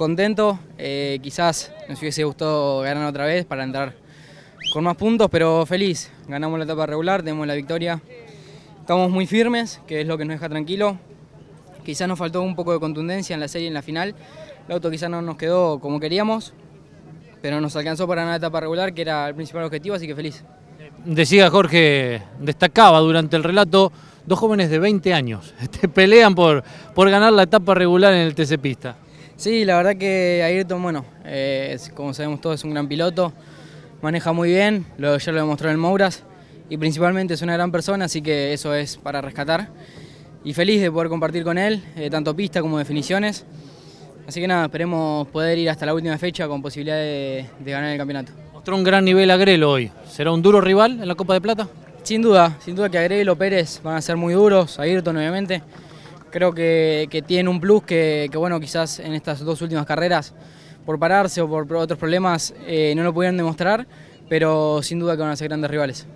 contento, eh, quizás nos hubiese gustado ganar otra vez para entrar con más puntos, pero feliz, ganamos la etapa regular, tenemos la victoria, estamos muy firmes, que es lo que nos deja tranquilo, quizás nos faltó un poco de contundencia en la serie, en la final, el auto quizás no nos quedó como queríamos, pero nos alcanzó para la etapa regular, que era el principal objetivo, así que feliz. Decía Jorge, destacaba durante el relato, dos jóvenes de 20 años pelean por, por ganar la etapa regular en el TC Pista. Sí, la verdad que Ayrton, bueno, eh, como sabemos todos, es un gran piloto, maneja muy bien, lo, ya lo demostró en Mouras, y principalmente es una gran persona, así que eso es para rescatar. Y feliz de poder compartir con él, eh, tanto pista como definiciones. Así que nada, esperemos poder ir hasta la última fecha con posibilidad de, ganar el campeonato. Mostró un gran nivel Agrelo hoy. ¿Será un duro rival en la Copa de Plata? Sin duda, sin duda que Agrelo Pérez van a ser muy duros, Ayrton obviamente. Creo que, que tiene un plus que, bueno, quizás en estas dos últimas carreras, por pararse o por otros problemas, eh, no lo pudieron demostrar, pero sin duda que van a ser grandes rivales.